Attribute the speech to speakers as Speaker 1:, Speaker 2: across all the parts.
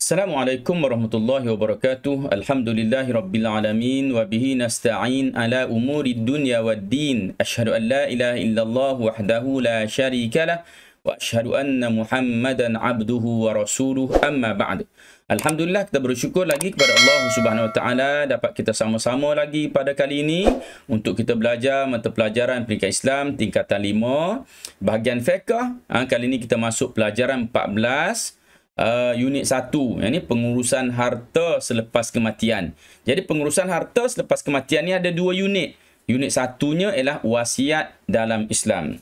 Speaker 1: Assalamualaikum warahmatullahi wabarakatuh. Alhamdulillahi rabbil alamin wa bihi nasta'in ala umuri dunya wad din. Ashhadu an la ilaha illallah wahdahu la syarika lah wa ashhadu anna Muhammadan abduhu wa rasuluhu. Amma ba'd. Alhamdulillah kita bersyukur lagi kepada Allah Subhanahu Wa Taala dapat kita sama-sama lagi pada kali ini untuk kita belajar mata pelajaran peringkat Islam tingkatan 5 bahagian fiqh. Ha, kali ini kita masuk pelajaran 14 uh, unit satu, yang ni pengurusan harta selepas kematian jadi pengurusan harta selepas kematian ini ada dua unit unit satunya ialah wasiat dalam Islam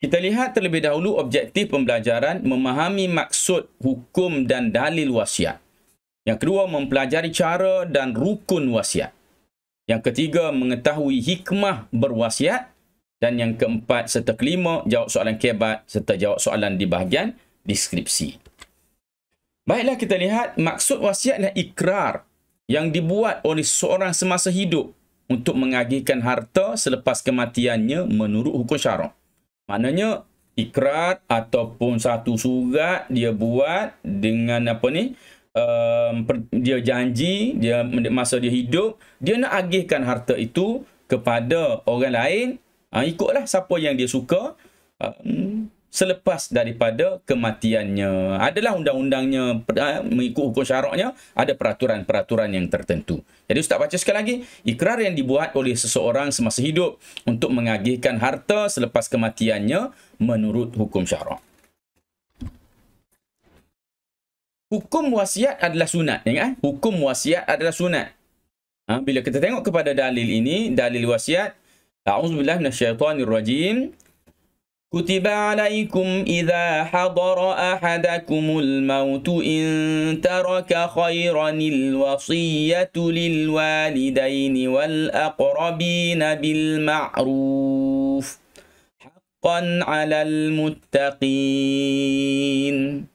Speaker 1: kita lihat terlebih dahulu objektif pembelajaran memahami maksud hukum dan dalil wasiat yang kedua mempelajari cara dan rukun wasiat yang ketiga mengetahui hikmah berwasiat dan yang keempat serta kelima jawab soalan kebat serta jawab soalan di bahagian deskripsi. Baiklah kita lihat maksud wasiat adalah ikrar yang dibuat oleh seorang semasa hidup untuk mengagihkan harta selepas kematiannya menurut hukum syarak. Maknanya ikrar ataupun satu surat dia buat dengan apa ni um, dia janji dia masa dia hidup dia nak agihkan harta itu kepada orang lain ha, ikutlah siapa yang dia suka selepas daripada kematiannya. Adalah undang-undangnya mengikut hukum syaraknya ada peraturan-peraturan yang tertentu. Jadi Ustaz baca sekali lagi, ikrar yang dibuat oleh seseorang semasa hidup untuk mengagihkan harta selepas kematiannya menurut hukum syarak. Hukum wasiat adalah sunat. Ya? Kan? Hukum wasiat adalah sunat. Ha? Bila kita tengok kepada dalil ini, dalil wasiat, A'udzubillah minasyaitanirrajim, كتب عليكم إذا حضر أحدكم الموت إن ترك خيرا الوصية للوالدين والأقربين بالمعروف حقا على المتقين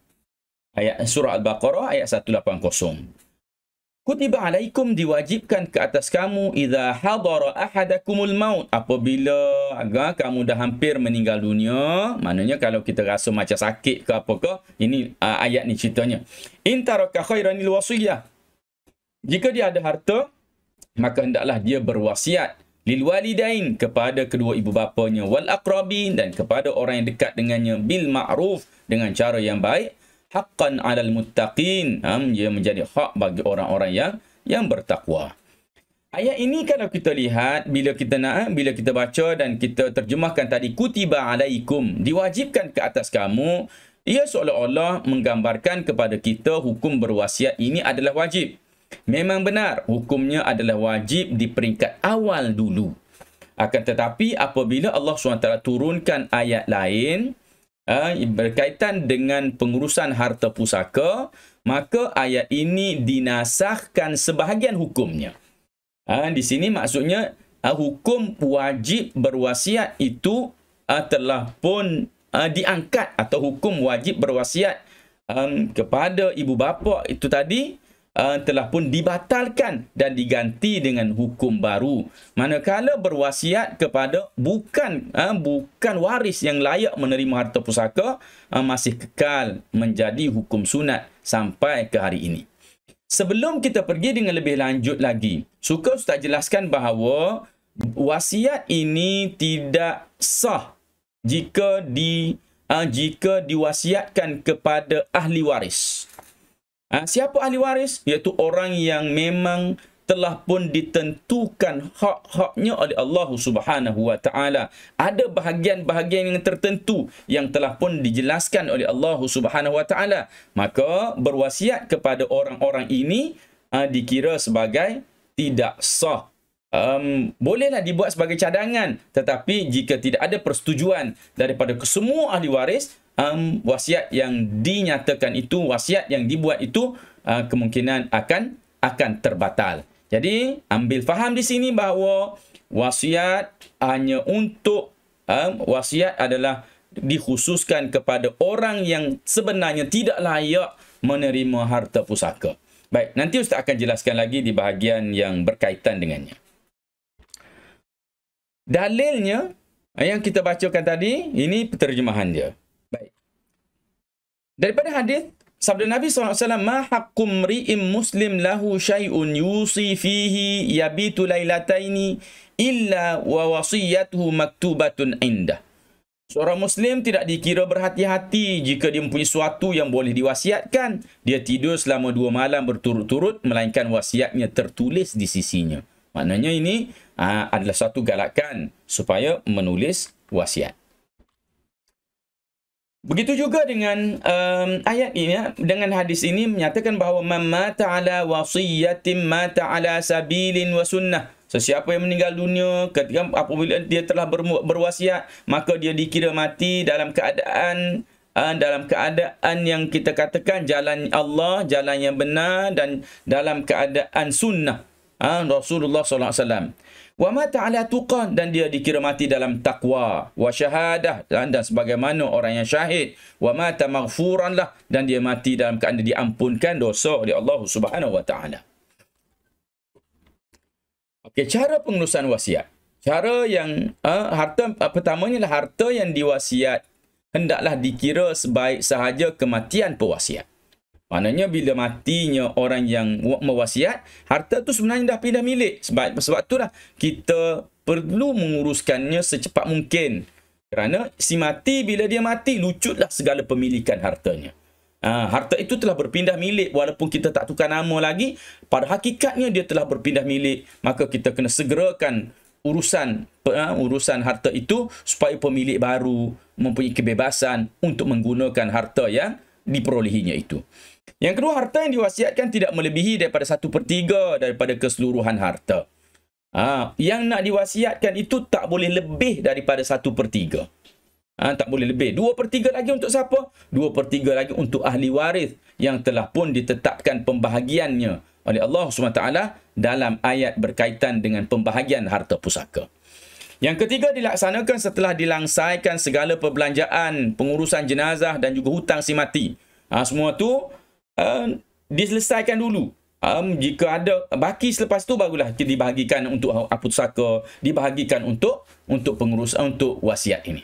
Speaker 1: Ayat surah Al-Baqarah ayat 180 Kutiba alaikum diwajibkan ke atas kamu idza hadara ahadakumul maut apabila aga kamu dah hampir meninggal dunia maknanya kalau kita rasa macam sakit ke apa ke ini uh, ayat ni ceritanya intaraka khairan wasiyah jika dia ada harta maka hendaklah dia berwasiat lil walidain kepada kedua ibu bapanya wal aqrabin dan kepada orang yang dekat dengannya bil ma'ruf dengan cara yang baik haqqan alal muttaqin ia menjadi hak bagi orang-orang yang yang bertakwa ayat ini kalau kita lihat bila kita nak eh, bila kita baca dan kita terjemahkan tadi kutiba alaikum diwajibkan ke atas kamu ia seolah-olah menggambarkan kepada kita hukum berwasiat ini adalah wajib memang benar hukumnya adalah wajib di peringkat awal dulu akan tetapi apabila Allah SWT turunkan ayat lain, Ha, berkaitan dengan pengurusan harta pusaka, maka ayat ini dinasahkan sebahagian hukumnya. Ha, di sini maksudnya ha, hukum wajib berwasiat itu telah pun diangkat atau hukum wajib berwasiat um, kepada ibu bapa itu tadi uh, telah pun dibatalkan dan diganti dengan hukum baru. Manakala berwasiat kepada bukan uh, bukan waris yang layak menerima harta pusaka uh, masih kekal menjadi hukum sunat sampai ke hari ini. Sebelum kita pergi dengan lebih lanjut lagi, suka ustaz jelaskan bahawa wasiat ini tidak sah jika di uh, jika diwasiatkan kepada ahli waris. Ha, siapa ahli waris? Iaitu orang yang memang telah pun ditentukan hak-haknya oleh Allah Subhanahu Wa Taala. Ada bahagian-bahagian yang tertentu yang telah pun dijelaskan oleh Allah Subhanahu Wa Taala. Maka berwasiat kepada orang-orang ini ha, dikira sebagai tidak sah. Um, bolehlah dibuat sebagai cadangan tetapi jika tidak ada persetujuan daripada semua ahli waris um, wasiat yang dinyatakan itu, wasiat yang dibuat itu uh, kemungkinan akan akan terbatal. Jadi ambil faham di sini bahawa wasiat hanya untuk um, wasiat adalah dikhususkan kepada orang yang sebenarnya tidak layak menerima harta pusaka. Baik, nanti Ustaz akan jelaskan lagi di bahagian yang berkaitan dengannya. Dalilnya yang kita bacakan tadi, ini terjemahan dia. Daripada hadis sabda Nabi SAW, "Ma haqqum ri'im muslim lahu syai'un yusi fihi yabitu lailataini illa wa wasiyatuhu maktubatun indah." Seorang Muslim tidak dikira berhati-hati jika dia mempunyai sesuatu yang boleh diwasiatkan. Dia tidur selama dua malam berturut-turut, melainkan wasiatnya tertulis di sisinya. Maknanya ini aa, ah, adalah satu galakan supaya menulis wasiat. Begitu juga dengan um, ayat ini ya. dengan hadis ini menyatakan bahawa mamma ta'ala wasiyatin ma ta'ala sabilin wa sunnah. Sesiapa yang meninggal dunia ketika apabila dia telah ber, berwasiat maka dia dikira mati dalam keadaan uh, dalam keadaan yang kita katakan jalan Allah, jalan yang benar dan dalam keadaan sunnah. uh, Rasulullah sallallahu alaihi wasallam wa mata ala tuqan dan dia dikira mati dalam takwa wa syahadah dan, dan sebagaimana orang yang syahid wa mata maghfuran lah dan dia mati dalam keadaan diampunkan dosa oleh Allah Subhanahu wa taala okey cara pengurusan wasiat cara yang uh, harta uh, pertamanya lah harta yang diwasiat hendaklah dikira sebaik sahaja kematian pewasiat Maknanya bila matinya orang yang mewasiat, harta tu sebenarnya dah pindah milik. Sebab sebab tu itulah kita perlu menguruskannya secepat mungkin. Kerana si mati bila dia mati, lucutlah segala pemilikan hartanya. Ha, harta itu telah berpindah milik walaupun kita tak tukar nama lagi. Pada hakikatnya dia telah berpindah milik. Maka kita kena segerakan urusan ha, urusan harta itu supaya pemilik baru mempunyai kebebasan untuk menggunakan harta yang diperolehinya itu. Yang kedua, harta yang diwasiatkan tidak melebihi daripada satu per 3 daripada keseluruhan harta. Ha, yang nak diwasiatkan itu tak boleh lebih daripada satu per 3. Ha, tak boleh lebih. Dua per 3 lagi untuk siapa? Dua per 3 lagi untuk ahli waris yang telah pun ditetapkan pembahagiannya oleh Allah SWT dalam ayat berkaitan dengan pembahagian harta pusaka. Yang ketiga dilaksanakan setelah dilangsaikan segala perbelanjaan, pengurusan jenazah dan juga hutang si mati. Ha, semua tu Ah, diselesaikan dulu. Um, jika ada baki selepas tu barulah kita dibahagikan untuk ah, apa saka, dibahagikan untuk untuk pengurus ah, untuk wasiat ini.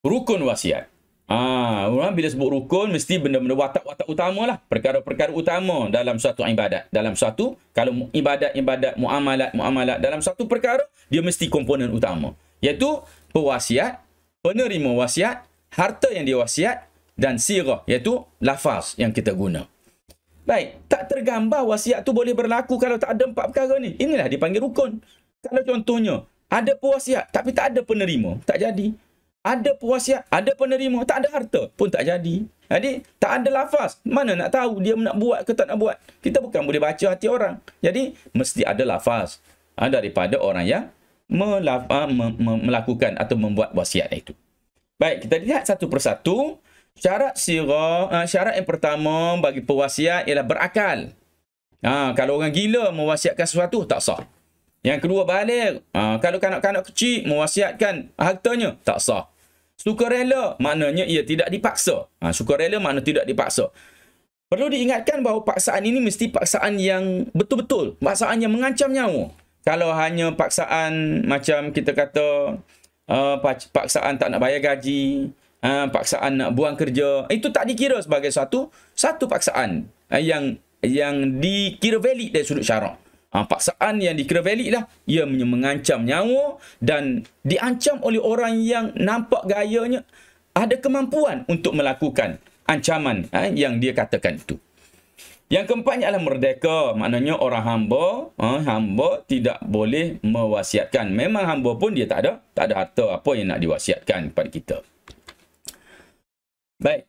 Speaker 1: Rukun wasiat. Ah, orang bila sebut rukun mesti benda-benda watak-watak utamalah, perkara-perkara utama dalam suatu ibadat, dalam suatu kalau ibadat-ibadat muamalat-muamalat dalam satu perkara dia mesti komponen utama, iaitu pewasiat, penerima wasiat, harta yang diwasiat dan sirah iaitu lafaz yang kita guna. Baik, tak tergambar wasiat tu boleh berlaku kalau tak ada empat perkara ni. Inilah dipanggil rukun. Kalau contohnya, ada puasiat tapi tak ada penerima, tak jadi. Ada puasiat, ada penerima, tak ada harta pun tak jadi. Jadi, tak ada lafaz. Mana nak tahu dia nak buat ke tak nak buat. Kita bukan boleh baca hati orang. Jadi, mesti ada lafaz ha, daripada orang yang ah, melakukan atau membuat wasiat itu. Baik, kita lihat satu persatu syarat sirah, syarat yang pertama bagi pewasiat ialah berakal. Ha, kalau orang gila mewasiatkan sesuatu, tak sah. Yang kedua, balik. Ha, kalau kanak-kanak kecil mewasiatkan hartanya, tak sah. Sukarela, maknanya ia tidak dipaksa. Ha, sukarela, maknanya tidak dipaksa. Perlu diingatkan bahawa paksaan ini mesti paksaan yang betul-betul. Paksaan yang mengancam nyawa. Kalau hanya paksaan macam kita kata, uh, paksaan tak nak bayar gaji, ha, paksaan nak buang kerja eh, itu tak dikira sebagai satu satu paksaan ha, yang yang dikira valid dari sudut syarak ha, paksaan yang dikira valid lah ia mengancam nyawa dan diancam oleh orang yang nampak gayanya ada kemampuan untuk melakukan ancaman ha, yang dia katakan itu yang keempatnya adalah merdeka. Maknanya orang hamba, ha, hamba tidak boleh mewasiatkan. Memang hamba pun dia tak ada, tak ada harta apa yang nak diwasiatkan kepada kita. Baik.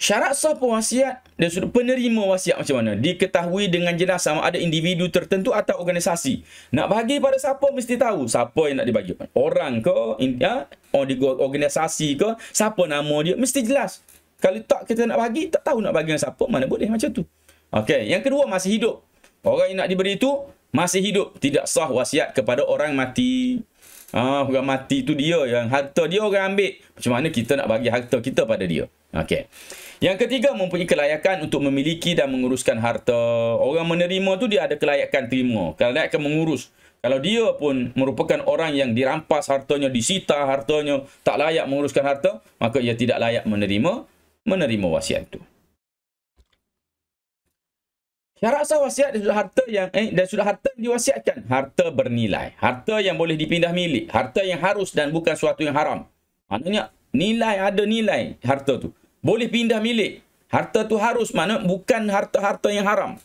Speaker 1: Syarat sah pewasiat dan sudut penerima wasiat macam mana? Diketahui dengan jelas sama ada individu tertentu atau organisasi. Nak bagi pada siapa mesti tahu siapa yang nak dibagi. Orang ke, ya, oh, organisasi ke, siapa nama dia, mesti jelas. Kalau tak kita nak bagi, tak tahu nak bagi dengan siapa, mana boleh macam tu. Okey, yang kedua masih hidup. Orang yang nak diberi itu masih hidup. Tidak sah wasiat kepada orang mati. Ah, orang mati tu dia yang harta dia orang ambil. Macam mana kita nak bagi harta kita pada dia? Okey. Yang ketiga mempunyai kelayakan untuk memiliki dan menguruskan harta. Orang menerima tu dia ada kelayakan terima. Kalau dia akan mengurus. Kalau dia pun merupakan orang yang dirampas hartanya, disita hartanya, tak layak menguruskan harta, maka ia tidak layak menerima menerima wasiat itu. Syarat sah wasiat dia sudah harta yang eh, dia sudah harta yang diwasiatkan. Harta bernilai. Harta yang boleh dipindah milik. Harta yang harus dan bukan suatu yang haram. Maknanya nilai ada nilai harta tu. Boleh pindah milik. Harta tu harus mana bukan harta-harta yang haram.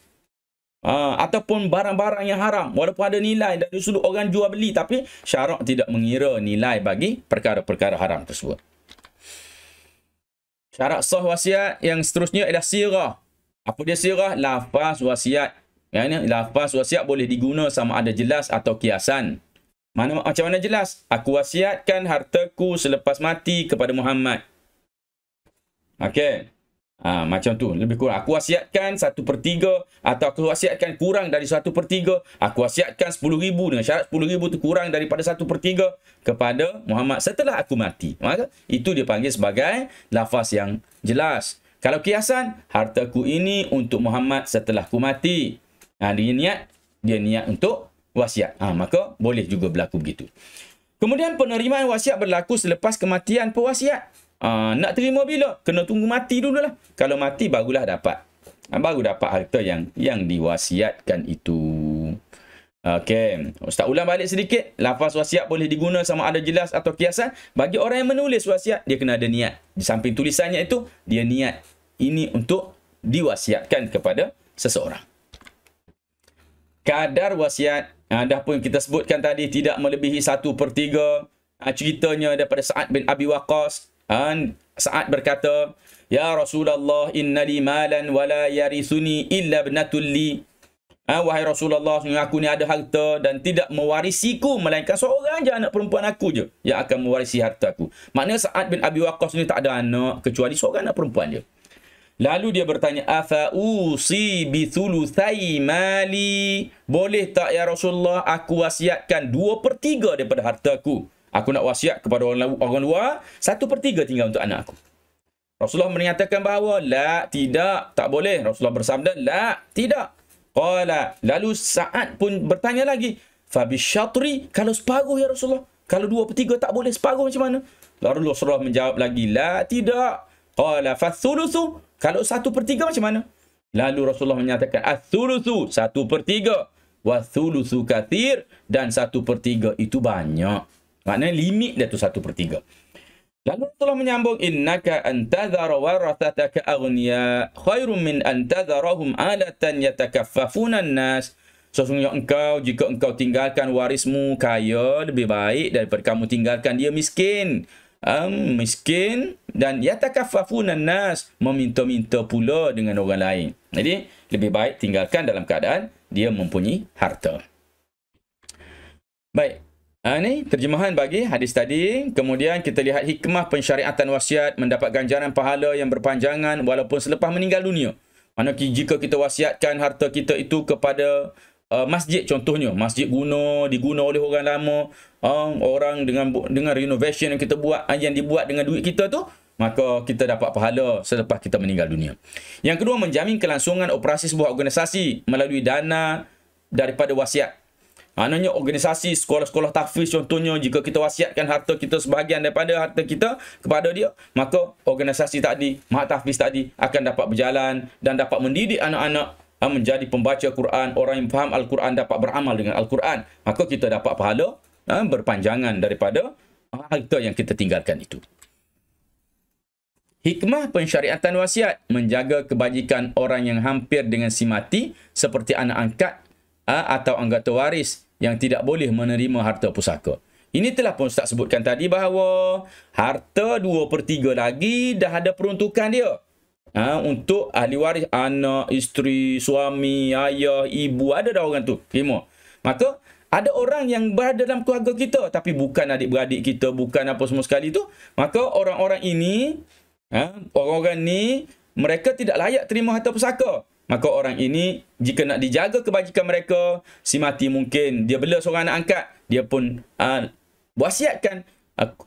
Speaker 1: Uh, ataupun barang-barang yang haram walaupun ada nilai dan sudut orang jual beli tapi syarak tidak mengira nilai bagi perkara-perkara haram tersebut. Syarat sah wasiat yang seterusnya adalah sirah. Apa dia sirah? Lafaz wasiat. Yang ini, lafaz wasiat boleh diguna sama ada jelas atau kiasan. Mana, macam mana jelas? Aku wasiatkan hartaku selepas mati kepada Muhammad. Okey. Ha, macam tu. Lebih kurang. Aku wasiatkan satu per tiga. Atau aku wasiatkan kurang dari satu per tiga. Aku wasiatkan sepuluh ribu. Dengan syarat sepuluh ribu tu kurang daripada satu per tiga. Kepada Muhammad setelah aku mati. Maka itu dia panggil sebagai lafaz yang Jelas. Kalau kiasan, hartaku ini untuk Muhammad setelah ku mati. Ha, dia niat, dia niat untuk wasiat. Ha, maka boleh juga berlaku begitu. Kemudian penerimaan wasiat berlaku selepas kematian pewasiat. Ha, nak terima bila? Kena tunggu mati dulu lah. Kalau mati, barulah dapat. Ha, baru dapat harta yang yang diwasiatkan itu. Okey. Ustaz ulang balik sedikit. Lafaz wasiat boleh diguna sama ada jelas atau kiasan. Bagi orang yang menulis wasiat, dia kena ada niat. Di samping tulisannya itu, dia niat ini untuk diwasiatkan kepada seseorang. Kadar wasiat, ah, dah pun kita sebutkan tadi, tidak melebihi satu per tiga. Ah, ceritanya daripada Sa'ad bin Abi Waqas. Ah, Sa'ad berkata, Ya Rasulullah, inna li malan wala yarisuni illa bnatul Ha, wahai Rasulullah, aku ni ada harta dan tidak mewarisiku melainkan seorang je anak perempuan aku je yang akan mewarisi harta aku. Maknanya Sa'ad bin Abi Waqas ni tak ada anak kecuali seorang anak perempuan je. Lalu dia bertanya, "Afa usi bi thulutsai mali? Boleh tak ya Rasulullah aku wasiatkan 2/3 daripada hartaku? Aku nak wasiat kepada orang, orang luar, 1/3 tinggal untuk anak aku." Rasulullah menyatakan bahawa, "La, tidak, tak boleh." Rasulullah bersabda, "La, tidak." Qala, lalu saat pun bertanya lagi, "Fabi syatri kalau separuh ya Rasulullah? Kalau 2/3 tak boleh, separuh macam mana?" Lalu Rasulullah menjawab lagi, "La, tidak." Qala fa kalau satu per tiga macam mana? Lalu Rasulullah menyatakan, Al-thulusu, satu per tiga. Wa-thulusu kathir, dan satu per tiga itu banyak. Maknanya limit dia tu satu per tiga. Lalu Rasulullah menyambung, Innaka antadhara warathataka agniya khairun min antadharahum alatan yatakaffafunan nas. Sesungguhnya engkau, jika engkau tinggalkan warismu kaya, lebih baik daripada kamu tinggalkan dia Miskin um, miskin dan yatakaffafuna nas meminta-minta pula dengan orang lain. Jadi lebih baik tinggalkan dalam keadaan dia mempunyai harta. Baik. Ha, ini terjemahan bagi hadis tadi. Kemudian kita lihat hikmah pensyariatan wasiat mendapat ganjaran pahala yang berpanjangan walaupun selepas meninggal dunia. Maksudnya jika kita wasiatkan harta kita itu kepada uh, masjid contohnya masjid guna diguna oleh orang lama uh, orang dengan dengan renovation yang kita buat yang dibuat dengan duit kita tu maka kita dapat pahala selepas kita meninggal dunia. Yang kedua menjamin kelangsungan operasi sebuah organisasi melalui dana daripada wasiat. Maknanya organisasi sekolah-sekolah tahfiz contohnya jika kita wasiatkan harta kita sebahagian daripada harta kita kepada dia maka organisasi tadi mahat tahfiz tadi akan dapat berjalan dan dapat mendidik anak-anak Ah, menjadi pembaca Quran, orang yang faham Al-Quran dapat beramal dengan Al-Quran. Maka kita dapat pahala ah, berpanjangan daripada harta yang kita tinggalkan itu. Hikmah pensyariatan wasiat menjaga kebajikan orang yang hampir dengan si mati seperti anak angkat ah, atau anggota waris yang tidak boleh menerima harta pusaka. Ini telah pun Ustaz sebutkan tadi bahawa harta dua per lagi dah ada peruntukan dia ha, untuk ahli waris anak, isteri, suami, ayah, ibu. Ada dah orang tu. Terima. Maka, ada orang yang berada dalam keluarga kita tapi bukan adik-beradik kita, bukan apa semua sekali tu. Maka, orang-orang ini, ha, orang-orang ni, mereka tidak layak terima harta pusaka. Maka orang ini, jika nak dijaga kebajikan mereka, si mati mungkin. Dia bela seorang anak angkat, dia pun uh, wasiatkan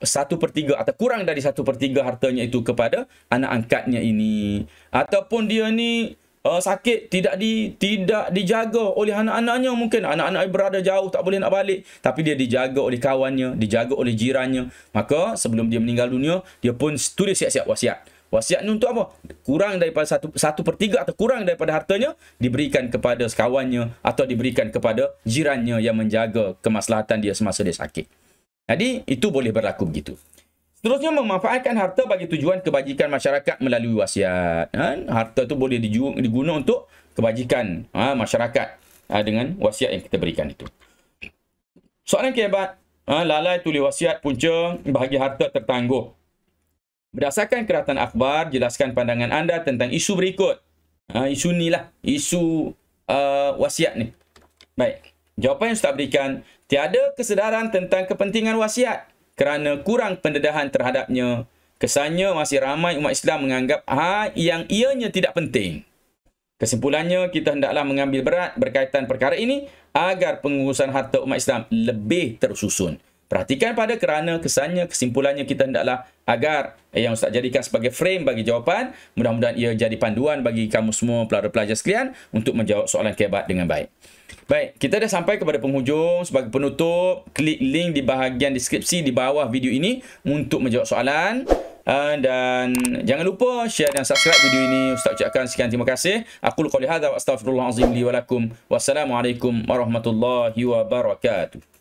Speaker 1: satu per tiga atau kurang dari satu per tiga hartanya itu kepada anak angkatnya ini. Ataupun dia ni uh, sakit tidak di tidak dijaga oleh anak-anaknya mungkin. Anak-anak berada jauh tak boleh nak balik. Tapi dia dijaga oleh kawannya, dijaga oleh jirannya. Maka sebelum dia meninggal dunia, dia pun tulis siap-siap wasiat. Wasiat ni untuk apa? Kurang daripada satu, satu per tiga atau kurang daripada hartanya diberikan kepada sekawannya atau diberikan kepada jirannya yang menjaga kemaslahatan dia semasa dia sakit. Jadi itu boleh berlaku begitu. Seterusnya memanfaatkan harta bagi tujuan kebajikan masyarakat melalui wasiat. Ha? Harta tu boleh diguna untuk kebajikan ha, masyarakat ha, dengan wasiat yang kita berikan itu. Soalan kehebat, ha, lalai tulis wasiat punca bagi harta tertangguh. Berdasarkan keratan akhbar, jelaskan pandangan anda tentang isu berikut. Ha, isu ni lah, isu uh, wasiat ni. Baik. Jawapan yang Ustaz berikan, tiada kesedaran tentang kepentingan wasiat kerana kurang pendedahan terhadapnya. Kesannya masih ramai umat Islam menganggap hal yang ianya tidak penting. Kesimpulannya, kita hendaklah mengambil berat berkaitan perkara ini agar pengurusan harta umat Islam lebih tersusun. Perhatikan pada kerana kesannya, kesimpulannya kita hendaklah agar eh, yang Ustaz jadikan sebagai frame bagi jawapan. Mudah-mudahan ia jadi panduan bagi kamu semua pelajar-pelajar sekalian untuk menjawab soalan kebat dengan baik. Baik, kita dah sampai kepada penghujung sebagai penutup. Klik link di bahagian deskripsi di bawah video ini untuk menjawab soalan. Ah, dan jangan lupa share dan subscribe video ini. Ustaz ucapkan sekian terima kasih. Aku lukau lihada wa astagfirullahaladzim li Wassalamualaikum warahmatullahi wabarakatuh.